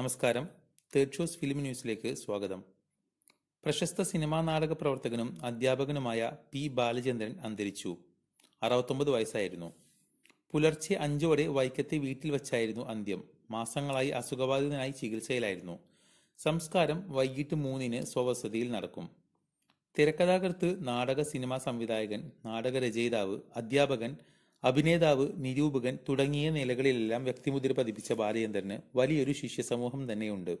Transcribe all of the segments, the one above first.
നമസ്കാരം third shows film ന്യൂസിലേക്ക് സ്വാഗതം പ്രശസ്ത സിനിമാ നാടക പ്രവർത്തകനും അധ്യാപകനുമായ പി ബാലചന്ദ്രൻ അന്തരിച്ചു അറുപത്തൊമ്പത് വയസ്സായിരുന്നു പുലർച്ചെ അഞ്ചോടെ വൈക്കത്തെ വീട്ടിൽ വച്ചായിരുന്നു അന്ത്യം മാസങ്ങളായി അസുഖബാധിതനായി ചികിത്സയിലായിരുന്നു സംസ്കാരം വൈകിട്ട് മൂന്നിന് സ്വവസതിയിൽ നടക്കും തിരക്കഥാകൃത്ത് നാടക സിനിമാ സംവിധായകൻ നാടക രചയിതാവ് അധ്യാപകൻ അഭിനേതാവ് നിരൂപകൻ തുടങ്ങിയ നിലകളിലെല്ലാം വ്യക്തിമുദ്ര പതിപ്പിച്ച ബാലചന്ദ്രന് വലിയൊരു ശിഷ്യസമൂഹം തന്നെയുണ്ട്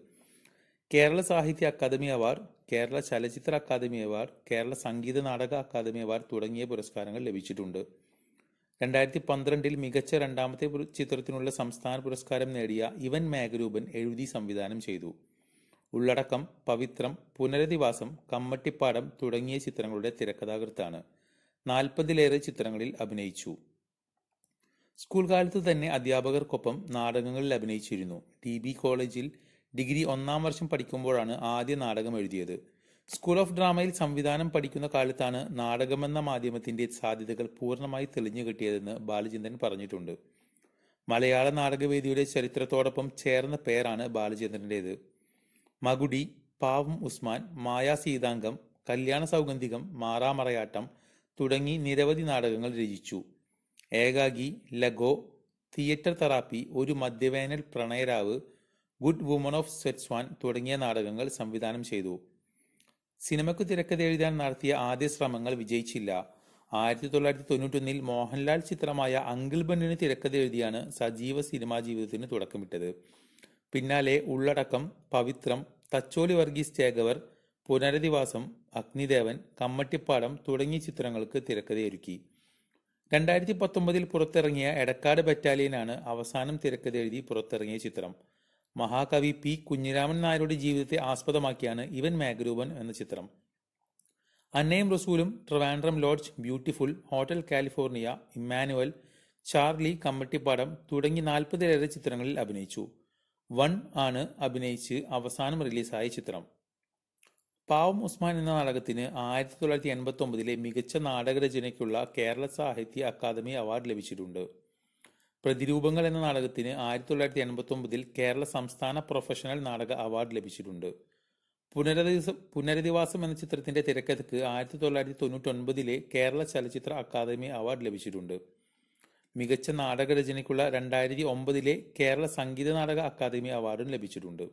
കേരള സാഹിത്യ അക്കാദമി അവാർഡ് കേരള ചലച്ചിത്ര അക്കാദമി അവാർഡ് കേരള സംഗീത നാടക അക്കാദമി അവാർഡ് തുടങ്ങിയ പുരസ്കാരങ്ങൾ ലഭിച്ചിട്ടുണ്ട് രണ്ടായിരത്തി പന്ത്രണ്ടിൽ മികച്ച രണ്ടാമത്തെ ചിത്രത്തിനുള്ള സംസ്ഥാന പുരസ്കാരം നേടിയ ഇവൻ മേഘരൂപൻ എഴുതി സംവിധാനം ചെയ്തു ഉള്ളടക്കം പവിത്രം പുനരധിവാസം കമ്മട്ടിപ്പാടം തുടങ്ങിയ ചിത്രങ്ങളുടെ തിരക്കഥാകൃത്താണ് നാൽപ്പതിലേറെ ചിത്രങ്ങളിൽ അഭിനയിച്ചു സ്കൂൾ കാലത്ത് തന്നെ അധ്യാപകർക്കൊപ്പം നാടകങ്ങളിൽ അഭിനയിച്ചിരുന്നു ടി ബി കോളേജിൽ ഡിഗ്രി ഒന്നാം വർഷം പഠിക്കുമ്പോഴാണ് ആദ്യ നാടകം എഴുതിയത് സ്കൂൾ ഓഫ് ഡ്രാമയിൽ സംവിധാനം പഠിക്കുന്ന കാലത്താണ് നാടകമെന്ന മാധ്യമത്തിന്റെ സാധ്യതകൾ പൂർണ്ണമായി തെളിഞ്ഞു കിട്ടിയതെന്ന് ബാലചന്ദ്രൻ പറഞ്ഞിട്ടുണ്ട് മലയാള നാടകവേദിയുടെ ചരിത്രത്തോടൊപ്പം ചേർന്ന പേരാണ് ബാലചന്ദ്രൻ്റേത് മകുടി പാവം ഉസ്മാൻ മായാ സീതാംഗം കല്യാണ സൗഗന്ധികം മാറാമറയാട്ടം തുടങ്ങി നിരവധി നാടകങ്ങൾ രചിച്ചു ഏകാഗി ലഗോ തിയേറ്റർ തെറാപ്പി ഒരു മദ്യവേനൽ പ്രണയരാവ് ഗുഡ് വുമൺ ഓഫ് സെറ്റ്സ്വാൻ തുടങ്ങിയ നാടകങ്ങൾ സംവിധാനം ചെയ്തു സിനിമയ്ക്ക് തിരക്കഥ എഴുതാൻ നടത്തിയ ആദ്യ ശ്രമങ്ങൾ വിജയിച്ചില്ല ആയിരത്തി തൊള്ളായിരത്തി തൊണ്ണൂറ്റൊന്നിൽ മോഹൻലാൽ ചിത്രമായ അങ്കിൾ ബണ്ണിന് തിരക്കഥ എഴുതിയാണ് സജീവ സിനിമാ ജീവിതത്തിന് തുടക്കമിട്ടത് പിന്നാലെ ഉള്ളടക്കം പവിത്രം തച്ചോലി വർഗീസ് ചേകവർ പുനരധിവാസം അഗ്നിദേവൻ കമ്മട്ടിപ്പാടം തുടങ്ങിയ ചിത്രങ്ങൾക്ക് തിരക്കഥയൊരുക്കി രണ്ടായിരത്തി പത്തൊമ്പതിൽ പുറത്തിറങ്ങിയ എടക്കാട് ബറ്റാലിയനാണ് അവസാനം തിരക്കഥ എഴുതി പുറത്തിറങ്ങിയ ചിത്രം മഹാകവി പി കുഞ്ഞിരാമൻ നായരുടെ ജീവിതത്തെ ആസ്പദമാക്കിയാണ് ഇവൻ മേഘരൂപൻ എന്ന ചിത്രം അന്നയും റസൂലും Trivandrum lodge beautiful hotel California Emmanuel Charlie Kammatipaadam തുടങ്ങി നാൽപ്പതിലേറെ ചിത്രങ്ങളിൽ അഭിനയിച്ചു വൺ ആണ് അഭിനയിച്ച് അവസാനം റിലീസായ ചിത്രം പാവം ഉസ്മാൻ എന്ന നാടകത്തിന് ആയിരത്തി തൊള്ളായിരത്തി എൺപത്തി ഒമ്പതിലെ മികച്ച നാടകരചനയ്ക്കുള്ള കേരള സാഹിത്യ അക്കാദമി അവാർഡ് ലഭിച്ചിട്ടുണ്ട് പ്രതിരൂപങ്ങൾ എന്ന നാടകത്തിന് ആയിരത്തി തൊള്ളായിരത്തി എൺപത്തി ഒമ്പതിൽ കേരള സംസ്ഥാന പ്രൊഫഷണൽ നാടക അവാർഡ് ലഭിച്ചിട്ടുണ്ട് പുനരധിവാസം പുനരധിവാസം എന്ന ചിത്രത്തിന്റെ തിരക്കഥക്ക് ആയിരത്തി തൊള്ളായിരത്തി ഒൻപതിലെ കേരള ചലച്ചിത്ര അക്കാദമി അവാർഡ് ലഭിച്ചിട്ടുണ്ട് മികച്ച നാടകരചനയ്ക്കുള്ള രണ്ടായിരത്തി ഒമ്പതിലെ കേരള സംഗീത നാടക അക്കാദമി അവാർഡും ലഭിച്ചിട്ടുണ്ട്